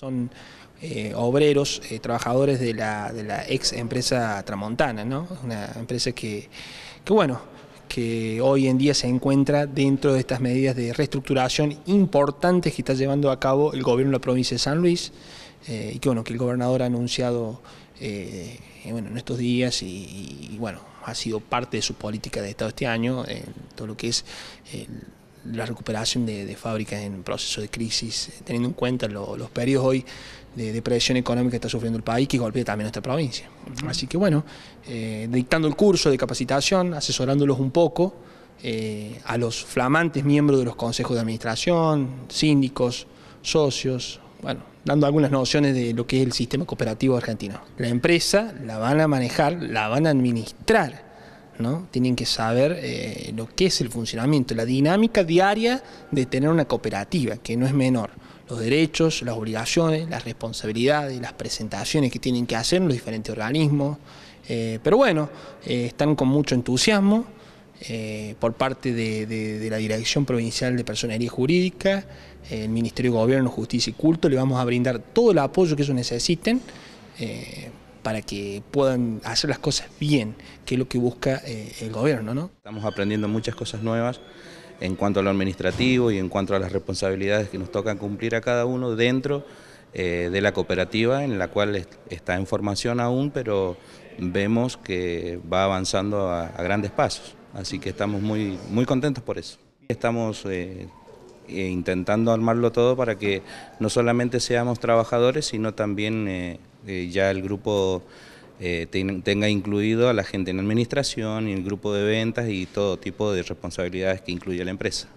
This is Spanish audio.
Son eh, obreros, eh, trabajadores de la, ex empresa Tramontana, ¿no? Una empresa que, bueno, que hoy en día se encuentra dentro de estas medidas de reestructuración importantes que está llevando a cabo el gobierno de la provincia de San Luis eh, y que, bueno, que el gobernador ha anunciado bueno, en estos días y, bueno, ha sido parte de su política de Estado este año, todo lo que es la recuperación de, fábricas en proceso de crisis, eh, teniendo en cuenta los periodos hoy de, depresión económica que está sufriendo el país, que golpea también nuestra provincia. Así que bueno, eh, dictando el curso de capacitación, asesorándolos un poco eh, a los flamantes miembros de los consejos de administración, síndicos, socios, bueno, dando algunas nociones de lo que es el sistema cooperativo argentino. La empresa la van a manejar, la van a administrar tienen que saber eh, lo que es el funcionamiento, la dinámica diaria de tener una cooperativa, que no es menor. Los derechos, las obligaciones, las responsabilidades, las presentaciones que tienen que hacer los diferentes organismos. Eh, pero bueno, eh, están con mucho entusiasmo por parte de, de, la Dirección Provincial de Personería Jurídica, el Ministerio de Gobierno, Justicia y Culto. Le vamos a brindar todo el apoyo que ellos necesiten para que puedan hacer las cosas bien, que es lo que busca eh, el gobierno. ¿no? Estamos aprendiendo muchas cosas nuevas en cuanto a lo administrativo y en cuanto a las responsabilidades que nos tocan cumplir a cada uno dentro eh, de la cooperativa, en la cual está en formación aún, pero vemos que va avanzando a, grandes pasos. Así que estamos muy, muy contentos por eso. Estamos eh, intentando armarlo todo para que no solamente seamos trabajadores, sino también eh, ya el grupo eh, tenga incluido a la gente en administración y el grupo de ventas y todo tipo de responsabilidades que incluye la empresa.